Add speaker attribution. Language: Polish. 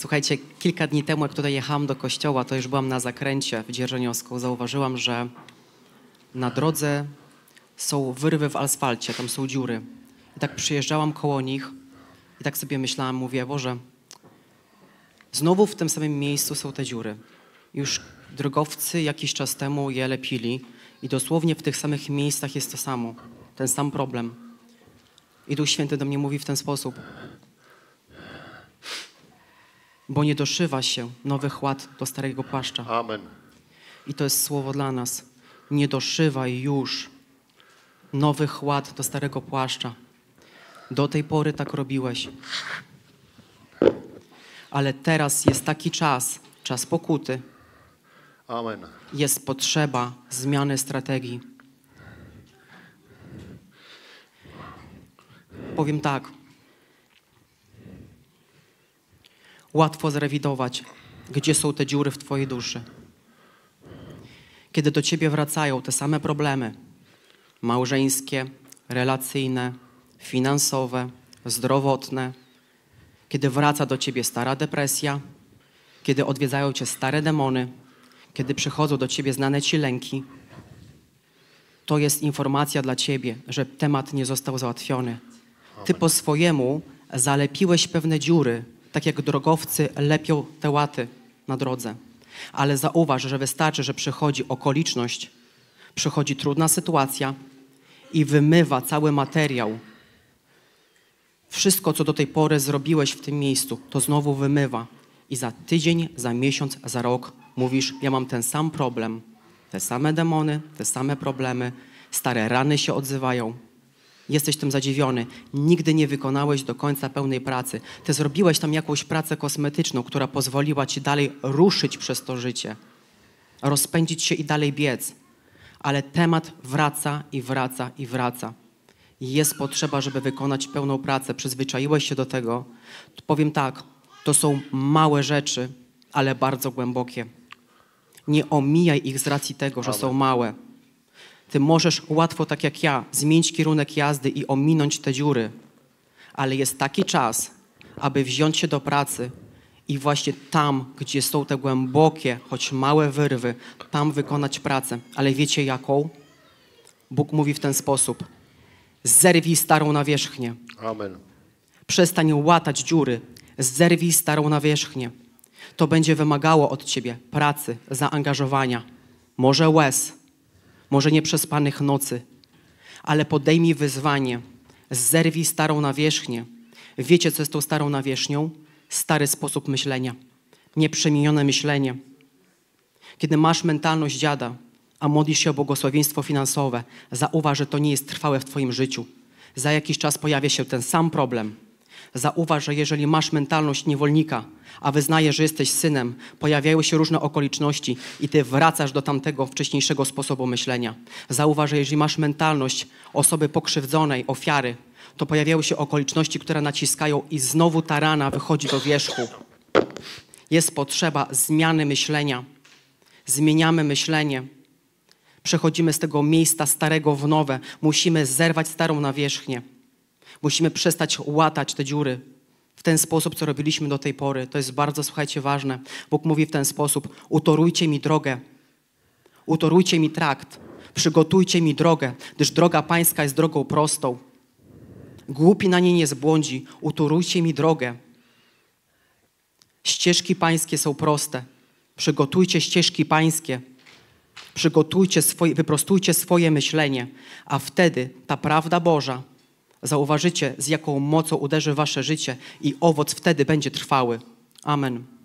Speaker 1: Słuchajcie, kilka dni temu, jak tutaj jechałam do kościoła, to już byłam na zakręcie w Dzierżoniowsku, zauważyłam, że na drodze są wyrwy w asfalcie, tam są dziury. I tak przyjeżdżałam koło nich i tak sobie myślałam, mówię, Boże, znowu w tym samym miejscu są te dziury. Już drogowcy jakiś czas temu je lepili i dosłownie w tych samych miejscach jest to samo, ten sam problem. I Duch Święty do mnie mówi w ten sposób, bo nie doszywa się nowy chłód do starego płaszcza. Amen. I to jest słowo dla nas. Nie doszywaj już nowych chłod do starego płaszcza. Do tej pory tak robiłeś. Ale teraz jest taki czas, czas pokuty. Amen. Jest potrzeba zmiany strategii. Powiem tak łatwo zrewidować, gdzie są te dziury w Twojej duszy. Kiedy do Ciebie wracają te same problemy małżeńskie, relacyjne, finansowe, zdrowotne, kiedy wraca do Ciebie stara depresja, kiedy odwiedzają Cię stare demony, kiedy przychodzą do Ciebie znane Ci lęki, to jest informacja dla Ciebie, że temat nie został załatwiony. Ty po swojemu zalepiłeś pewne dziury, tak jak drogowcy lepią te łaty na drodze. Ale zauważ, że wystarczy, że przychodzi okoliczność, przychodzi trudna sytuacja i wymywa cały materiał. Wszystko, co do tej pory zrobiłeś w tym miejscu, to znowu wymywa. I za tydzień, za miesiąc, za rok mówisz: Ja mam ten sam problem, te same demony, te same problemy, stare rany się odzywają jesteś tym zadziwiony. Nigdy nie wykonałeś do końca pełnej pracy. Ty zrobiłeś tam jakąś pracę kosmetyczną, która pozwoliła ci dalej ruszyć przez to życie, rozpędzić się i dalej biec. Ale temat wraca i wraca i wraca. Jest potrzeba, żeby wykonać pełną pracę. Przyzwyczaiłeś się do tego. Powiem tak, to są małe rzeczy, ale bardzo głębokie. Nie omijaj ich z racji tego, że są małe. Ty możesz łatwo, tak jak ja, zmienić kierunek jazdy i ominąć te dziury, ale jest taki czas, aby wziąć się do pracy i właśnie tam, gdzie są te głębokie, choć małe wyrwy, tam wykonać pracę. Ale wiecie jaką? Bóg mówi w ten sposób: zerwij starą nawierzchnię. Amen. Przestań łatać dziury, zerwij starą nawierzchnię. To będzie wymagało od ciebie pracy, zaangażowania, może łez, może nie przez nieprzespanych nocy, ale podejmij wyzwanie, zerwij starą nawierzchnię. Wiecie, co jest tą starą nawierzchnią? Stary sposób myślenia, nieprzemienione myślenie. Kiedy masz mentalność dziada, a modlisz się o błogosławieństwo finansowe, zauważ, że to nie jest trwałe w Twoim życiu. Za jakiś czas pojawia się ten sam problem – Zauważ, że jeżeli masz mentalność niewolnika, a wyznajesz, że jesteś synem, pojawiają się różne okoliczności i ty wracasz do tamtego wcześniejszego sposobu myślenia. Zauważ, że jeżeli masz mentalność osoby pokrzywdzonej, ofiary, to pojawiają się okoliczności, które naciskają i znowu ta rana wychodzi do wierzchu. Jest potrzeba zmiany myślenia. Zmieniamy myślenie. Przechodzimy z tego miejsca starego w nowe. Musimy zerwać starą nawierzchnię. Musimy przestać łatać te dziury w ten sposób, co robiliśmy do tej pory. To jest bardzo, słuchajcie, ważne. Bóg mówi w ten sposób: utorujcie mi drogę, utorujcie mi trakt, przygotujcie mi drogę, gdyż droga Pańska jest drogą prostą. Głupi na niej nie zbłądzi, utorujcie mi drogę. Ścieżki Pańskie są proste. Przygotujcie ścieżki Pańskie. Przygotujcie swoje, wyprostujcie swoje myślenie, a wtedy ta prawda Boża zauważycie, z jaką mocą uderzy wasze życie i owoc wtedy będzie trwały. Amen.